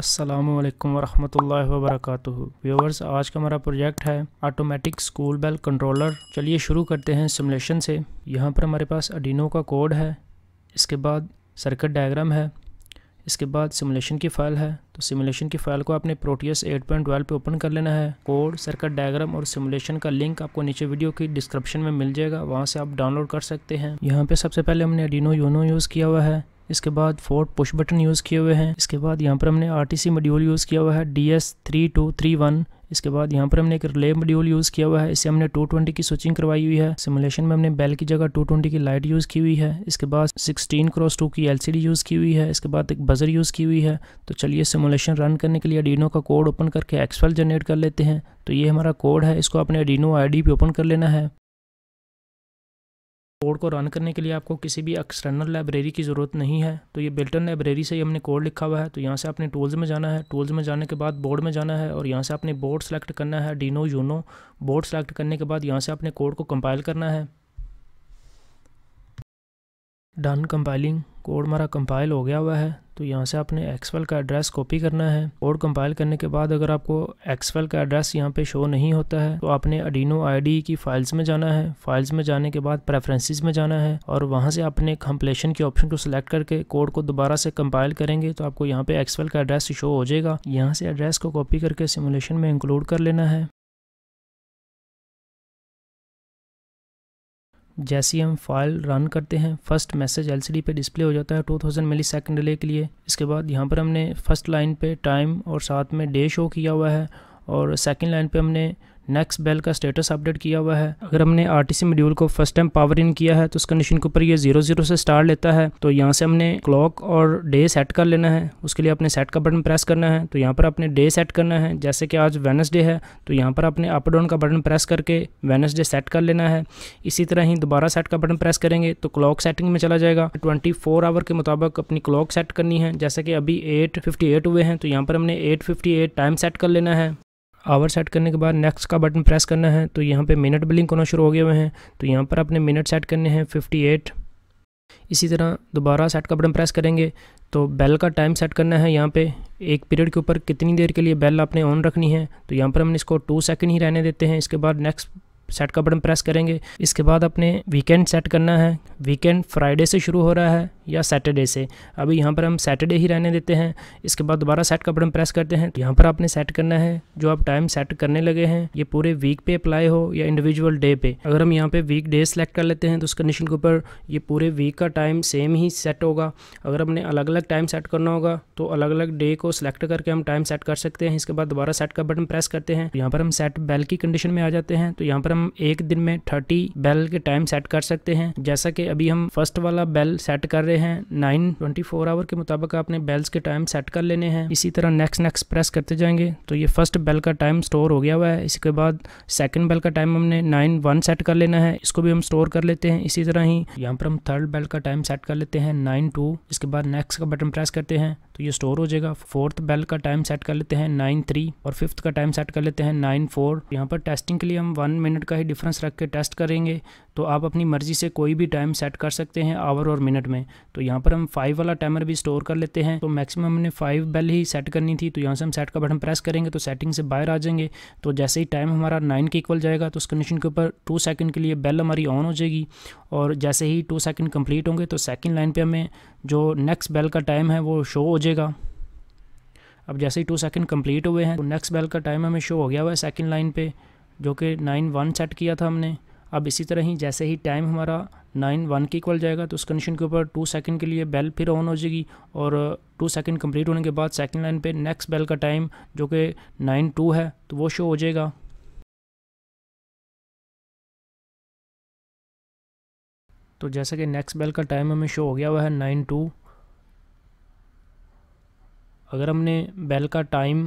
السلام علیکم ورحمۃ اللہ وبرکاتہ ویورز آج کا ہمارا پروجیکٹ ہے آٹومیٹک سکول بیل کنٹرولر چلیے شروع کرتے ہیں سمولیشن سے یہاں پر ہمارے پاس اڈینو کا کوڈ ہے اس کے بعد سرکٹ ڈائیگرام ہے اس کے بعد سمولیشن کی فائل ہے تو سمولیشن کی فائل کو آپ نے پروٹیس ایٹ پوائنٹ ٹویلو پہ اوپن کر لینا ہے کوڈ سرکٹ ڈائیگرام اور سمولیشن کا لنک آپ کو نیچے ویڈیو کی ڈسکرپشن میں مل جائے گا وہاں سے آپ ڈاؤن لوڈ کر سکتے ہیں یہاں پہ سب سے پہلے ہم نے اڈینو یونو یوز کیا ہوا ہے اس کے بعد فورٹ پش بٹن یوز کیے ہوئے ہیں اس کے بعد یہاں پر ہم نے R T C module use کیا ہوا ہے D S three two three one اس کے بعد یہاں پر ہم نے ایک ریلے مڈیول یوز کیا ہوا ہے اسے ہم نے ٹو کی سوئچنگ کروائی ہوئی ہے سیمولیشن میں ہم نے بیل کی جگہ ٹو کی لائٹ یوز کی ہوئی ہے اس کے بعد سکسٹین کراس ٹو کی ایل سی ڈی یوز کی ہوئی ہے اس کے بعد ایک بزر یوز کی ہوئی ہے تو چلیے سیمولیشن رن کرنے کے لیے اڈینو کا کوڈ اوپن کر کے فیل جنریٹ کر لیتے ہیں تو یہ ہمارا کوڈ ہے اس کو اپنے نے اڈینو آئی ڈی پہ اوپن کر لینا ہے کوڈ کو رن کرنے کے لیے آپ کو کسی بھی ایکسٹرنل لائبریری کی ضرورت نہیں ہے تو یہ بلٹن لائبریری سے ہی ہم نے کوڈ لکھا ہوا ہے تو یہاں سے آپ نے ٹولز میں جانا ہے ٹولز میں جانے کے بعد بورڈ میں جانا ہے اور یہاں سے آپ نے بورڈ سلیکٹ کرنا ہے ڈینو یونو بورڈ سلیکٹ کرنے کے بعد یہاں سے آپ نے کوڈ کو کمپائل کرنا ہے ڈن کمپائلنگ کوڈ ہمارا کمپائل ہو گیا ہوا ہے تو یہاں سے آپ نے ایکس کا ایڈریس کاپی کرنا ہے کوڈ کمپائل کرنے کے بعد اگر آپ کو ایکس کا ایڈریس یہاں پہ شو نہیں ہوتا ہے تو آپ نے اڈینو آئی ڈی کی فائلز میں جانا ہے فائلز میں جانے کے بعد پریفرنسز میں جانا ہے اور وہاں سے آپ نے کمپلیشن کی آپشن کو سلیکٹ کر کے کوڈ کو دوبارہ سے کمپائل کریں گے تو آپ کو یہاں پہ ایکس کا ایڈریس شو ہو جائے گا یہاں سے ایڈریس کو کاپی کر کے سمولیشن میں انکلوڈ کر لینا ہے جیسی ہم فائل رن کرتے ہیں first message L C D پہ ڈسپلے ہو جاتا ہے two thousand millisecond delay کے لیے اس کے بعد یہاں پر ہم نے فرسٹ لائن پہ ٹائم اور ساتھ میں ڈے شو کیا ہوا ہے اور سیکنڈ لائن پہ ہم نے نیکسٹ بیل کا اپ اپڈیٹ کیا ہوا ہے اگر ہم نے آر ٹی سی میڈیول کو فرسٹ ٹائم پاور ان کیا ہے تو اس کنڈیشن کے اوپر یہ زیرو زیرو سے سٹار لیتا ہے تو یہاں سے ہم نے کلاک اور ڈے سیٹ کر لینا ہے اس کے لیے اپنے سیٹ کا بٹن پریس کرنا ہے تو یہاں پر اپنے ڈے سیٹ کرنا ہے جیسے کہ آج وینسڈے ہے تو یہاں پر اپنے اپ ڈاؤن کا بٹن پریس کر کے وینس ڈے سیٹ کر لینا ہے اسی طرح ہی دوبارہ سیٹ کا بٹن پریس کریں گے تو کلاک سیٹنگ میں چلا جائے گا ٹوئنٹی فور آور کے مطابق اپنی کلاک سیٹ کرنی ہے جیسے کہ ابھی ایٹ ففٹی ایٹ ہوئے ہیں تو یہاں پر ہم نے eight fifty eight time set کر لینا ہے آور سیٹ کرنے کے بعد نیکسٹ کا بٹن پریس کرنا ہے تو یہاں پہ منٹ بلنگ ہونا شروع ہو گئے ہوئے ہیں تو یہاں پر اپنے منٹ سیٹ کرنے ہیں 58 اسی طرح دوبارہ سیٹ کا بٹن پریس کریں گے تو بیل کا ٹائم سیٹ کرنا ہے یہاں پہ ایک پیریڈ کے اوپر کتنی دیر کے لیے بیل آپ نے آن رکھنی ہے تو یہاں پر ہم اس کو ٹو سیکنڈ ہی رہنے دیتے ہیں اس کے بعد نیکسٹ سیٹ کا بٹن پریس کریں گے اس کے بعد اپنے ویکینڈ سیٹ کرنا ہے ویکینڈ فرائیڈے سے شروع ہو رہا ہے یا سیٹرڈے سے ابھی یہاں پر ہم سیٹرڈے ہی رہنے دیتے ہیں اس کے بعد دوبارہ سیٹ کا بٹن پریس کرتے ہیں یہاں پر آپ نے سیٹ کرنا ہے جو آپ ٹائم سیٹ کرنے لگے ہیں یہ پورے ویک پہ اپلائی ہو یا انڈیویجول ڈے پہ اگر ہم یہاں پہ ویک ڈے سلیکٹ کر لیتے ہیں تو اس کنڈیشن کے اوپر یہ پورے ویک کا ٹائم سیم ہی سیٹ ہوگا اگر ہم نے الگ الگ ٹائم سیٹ کرنا ہوگا تو الگ الگ ڈے کو سلیکٹ کر کے ہم ٹائم سیٹ کر سکتے ہیں اس کے بعد دوبارہ سیٹ کا بٹن پریس کرتے ہیں یہاں پر ہم سیٹ بیل کی کنڈیشن میں آ جاتے ہیں تو یہاں پر ہم ایک دن میں تھرٹی بیل کے ٹائم سیٹ کر سکتے ہیں جیسا کہ ابھی ہم فرسٹ والا بیل سیٹ کر رہے ہیں نائن ٹونٹی فور آور کے مطابق آپ نے بیلز کے ٹائم سیٹ کر لینے ہیں اسی طرح نیکس نیکس پریس کرتے جائیں گے تو یہ فرسٹ بیل کا ٹائم سٹور ہو گیا ہوا ہے اس کے بعد سیکنڈ بیل کا ٹائم ہم نے نائن ون سیٹ کر لینا ہے اس کو بھی ہم سٹور کر لیتے ہیں اسی طرح ہی یہاں پر ہم تھرڈ بیل کا ٹائم سیٹ کر لیتے ہیں نائن ٹو اس کے بعد نیکس کا بٹن پریس کرتے ہیں تو یہ سٹور ہو جائے گا فورتھ بیل کا ٹائم سیٹ کر لیتے ہیں نائن تھری اور ففتھ کا ٹائم سیٹ کر لیتے ہیں نائن فور یہاں پر ٹیسٹنگ کے لیے ہم ون منٹ کا ہی ڈیفرنس رکھ کے ٹیسٹ کریں گے تو آپ اپنی مرضی سے کوئی بھی ٹائم سیٹ کر سکتے ہیں آور اور منٹ میں تو یہاں پر ہم فائیو والا ٹائمر بھی اسٹور کر لیتے ہیں تو میکسیمم ہم نے فائیو بیل ہی سیٹ کرنی تھی تو یہاں سے ہم سیٹ کا بٹن پریس کریں گے تو سیٹنگ سے باہر آ جائیں گے تو جیسے ہی ٹائم ہمارا نائن کے ایکول جائے گا تو اس کنڈیشن کے اوپر ٹو سیکنڈ کے لیے بیل ہماری آن ہو جائے گی اور جیسے ہی ٹو سیکنڈ کمپلیٹ ہوں گے تو سیکنڈ لائن پہ ہمیں جو نیکسٹ بیل کا ٹائم ہے وہ شو ہو جائے گا اب جیسے ہی ٹو سیکنڈ کمپلیٹ ہوئے ہیں تو نیکسٹ بیل کا ٹائم ہمیں شو ہو گیا ہوا ہے سیکنڈ لائن پہ جو کہ نائن ون سیٹ کیا تھا ہم نے اب اسی طرح ہی جیسے ہی ٹائم ہمارا نائن ون کی ایکول جائے گا تو اس کنڈیشن کے اوپر ٹو سیکنڈ کے لیے بیل پھر آن ہو جائے گی اور ٹو سیکنڈ کمپلیٹ ہونے کے بعد سیکنڈ لائن پہ نیکسٹ بیل کا ٹائم جو کہ نائن ٹو ہے تو وہ شو ہو جائے گا تو جیسا کہ نیکسٹ بیل کا ٹائم ہمیں شو ہو گیا وہ ہے نائن ٹو اگر ہم نے بیل کا ٹائم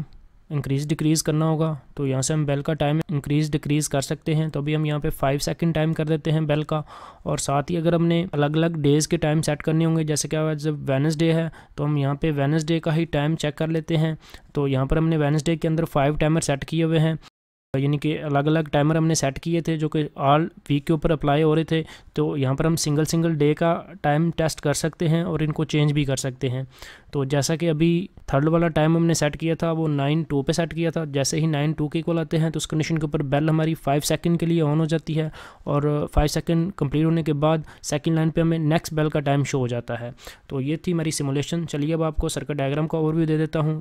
انکریز ڈیکریز کرنا ہوگا تو یہاں سے ہم بیل کا ٹائم انکریز ڈیکریز کر سکتے ہیں تو ابھی ہم یہاں پہ فائیو سیکنڈ ٹائم کر دیتے ہیں بیل کا اور ساتھ ہی اگر ہم نے الگ الگ ڈیز کے ٹائم سیٹ کرنے ہوں گے جیسے آج جب وینس ڈے ہے تو ہم یہاں پہ وینس ڈے کا ہی ٹائم چیک کر لیتے ہیں تو یہاں پر ہم نے وینس ڈے کے اندر فائیو ٹائمر سیٹ کیے ہوئے ہیں یعنی کہ الگ الگ ٹائمر ہم نے سیٹ کیے تھے جو کہ آل ویک کے اوپر اپلائی ہو رہے تھے تو یہاں پر ہم سنگل سنگل ڈے کا ٹائم ٹیسٹ کر سکتے ہیں اور ان کو چینج بھی کر سکتے ہیں تو جیسا کہ ابھی تھرڈ والا ٹائم ہم نے سیٹ کیا تھا وہ نائن ٹو پہ سیٹ کیا تھا جیسے ہی نائن ٹو کے کول آتے ہیں تو اس کنڈیشن کے اوپر بیل ہماری فائیو سیکنڈ کے لیے آن ہو جاتی ہے اور فائیو سیکنڈ کمپلیٹ ہونے کے بعد سیکنڈ لائن پہ ہمیں نیکسٹ بیل کا ٹائم شو ہو جاتا ہے تو یہ تھی میری سمولیشن چلیے اب آپ کو سرکٹ ڈائگرام کا اوور ویو دے دیتا ہوں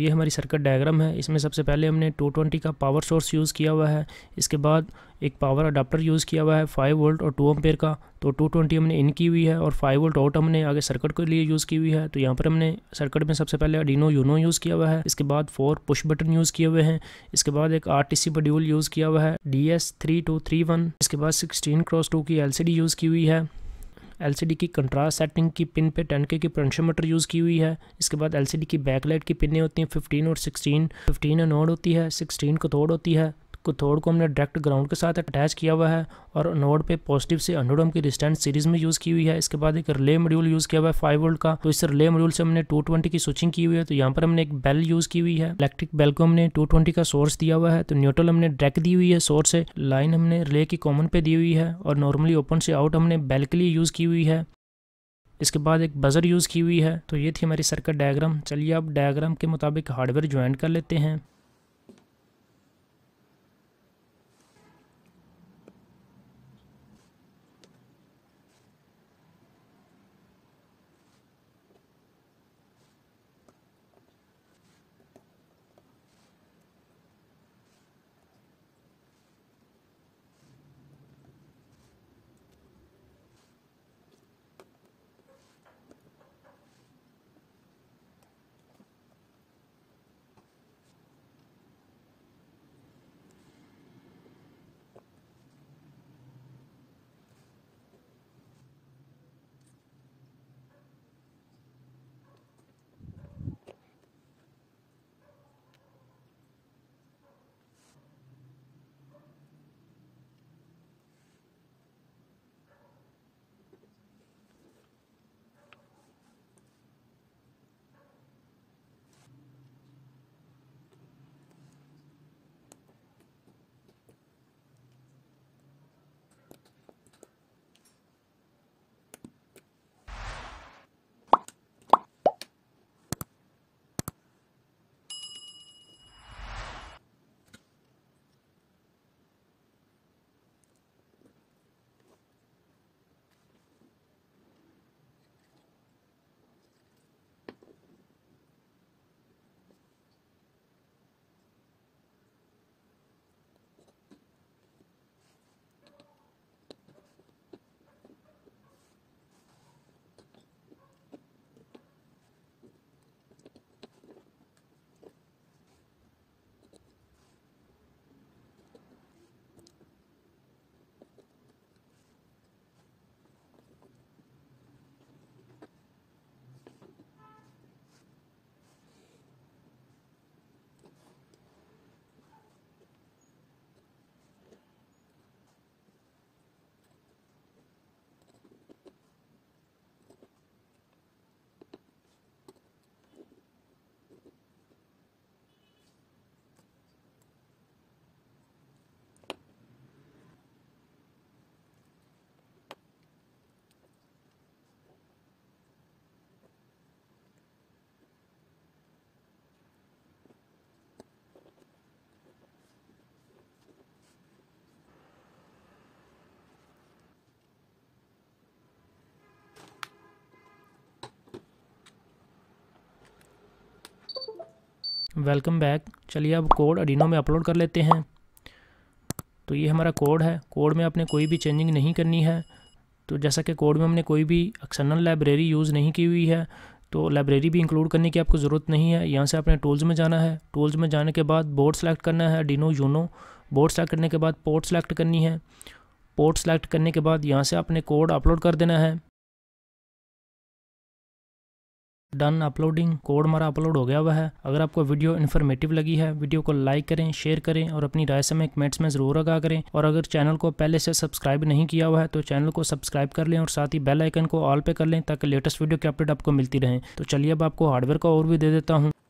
یہ ہماری سرکٹ ڈائگرام ہے اس میں سب سے پہلے ہم نے 220 کا پاور سورس یوز کیا ہوا ہے اس کے بعد ایک پاور اڈاپٹر یوز کیا ہوا ہے 5 وولٹ اور 2 امپیر کا تو 220 ہم نے ان کی ہوئی ہے اور 5 وولٹ آؤٹ ہم نے آگے سرکٹ کے لیے یوز کی ہوئی ہے تو یہاں پر ہم نے سرکٹ میں سب سے پہلے اڈینو یونو یوز کیا ہوا ہے اس کے بعد 4 پش بٹن یوز کیے ہوئے ہیں اس کے بعد ایک R T C module use کیا ہوا ہے ڈی ایس تھری اس کے بعد 16 کراس 2 کی ایل سی ڈی یوز کی ہوئی ہے ایل سی ڈی کی کنٹراسٹ سیٹنگ کی پن پہ ٹین کے کی پرنشومیٹر یوز کی ہوئی ہے اس کے بعد ایل سی ڈی کی بیک لائٹ کی پنیں ہوتی ہیں ففٹین اور سکسٹین ففٹین انوڈ ہوتی ہے سکسٹین کو توڑ ہوتی ہے کتھوڑ کو ہم نے ڈائریکٹ گراؤنڈ کے ساتھ اٹیچ کیا ہوا ہے اور نوڈ پہ پوزیٹو سے انڈوڈ کی ریسٹینٹ سیریز میں یوز کی ہوئی ہے اس کے بعد ایک ریلے ماڈیول یوز کیا ہوا ہے فائیو وولڈ کا تو اس ریلے مڈیول سے ہم نے ٹو ٹونٹی کی سوئچنگ کی ہوئی ہے تو یہاں پر ہم نے ایک بیل یوز کی ہوئی ہے الیکٹرک بیل کو ہم نے ٹو ٹوینٹی کا سورس دیا ہوا ہے تو نیوٹل ہم نے ڈریک دی ہوئی ہے سورس سے لائن ہم نے ریلے کی کامن پہ دی ہوئی ہے اور نارملی اوپن سے آؤٹ ہم نے بیل کے لیے یوز کی ہوئی ہے اس کے بعد ایک بزر یوز کی ہوئی ہے تو یہ تھی ہماری سرکٹ ڈائیگرام چلیے آپ ڈائیگرام کے مطابق ہارڈ ویئر جوائنٹ کر لیتے ہیں ویلکم بیک چلیے اب کوڈ اڈینو میں اپلوڈ کر لیتے ہیں تو یہ ہمارا کوڈ ہے کوڈ میں آپ نے کوئی بھی چینجنگ نہیں کرنی ہے تو جیسا کہ کوڈ میں ہم نے کوئی بھی ایکسٹرنل لائبریری یوز نہیں کی ہوئی ہے تو لائبریری بھی انکلوڈ کرنے کی آپ کو ضرورت نہیں ہے یہاں سے آپ نے ٹولز میں جانا ہے ٹولز میں جانے کے بعد بورڈ سلیکٹ کرنا ہے اڈینو یونو بورڈ سلیکٹ کرنے کے بعد پورٹ سلیکٹ کرنی ہے پورٹ سلیکٹ کرنے کے بعد یہاں سے آپ نے کوڈ اپلوڈ کر دینا ہے ڈن اپلوڈنگ کوڈ ہمارا اپلوڈ ہو گیا ہوا ہے اگر آپ کو ویڈیو انفرمیٹیو لگی ہے ویڈیو کو لائک کریں شیئر کریں اور اپنی رائے سمیں کمنٹس میں ضرور اگا کریں اور اگر چینل کو پہلے سے سبسکرائب نہیں کیا ہوا ہے تو چینل کو سبسکرائب کر لیں اور ساتھ ہی بیل آئکن کو آل پہ کر لیں تاکہ لیٹسٹ ویڈیو کی اپڈیٹ آپ کو ملتی رہیں تو چلیے اب آپ کو ہارڈ ویئر کا اور بھی دے دیتا ہوں